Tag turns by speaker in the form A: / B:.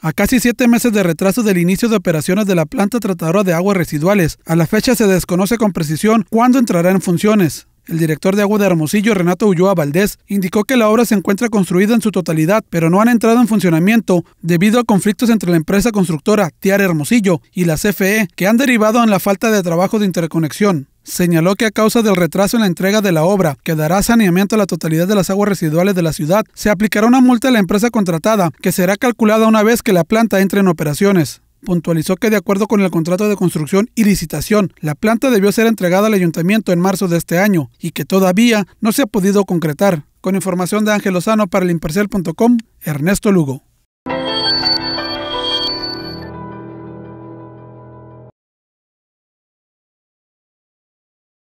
A: A casi siete meses de retraso del inicio de operaciones de la planta tratadora de aguas residuales, a la fecha se desconoce con precisión cuándo entrará en funciones. El director de Agua de Hermosillo, Renato Ulloa Valdés, indicó que la obra se encuentra construida en su totalidad, pero no han entrado en funcionamiento debido a conflictos entre la empresa constructora Tiar Hermosillo y la CFE, que han derivado en la falta de trabajo de interconexión. Señaló que a causa del retraso en la entrega de la obra, que dará saneamiento a la totalidad de las aguas residuales de la ciudad, se aplicará una multa a la empresa contratada, que será calculada una vez que la planta entre en operaciones puntualizó que de acuerdo con el contrato de construcción y licitación, la planta debió ser entregada al ayuntamiento en marzo de este año y que todavía no se ha podido concretar. Con información de Ángel Lozano para el imparcial.com, Ernesto Lugo.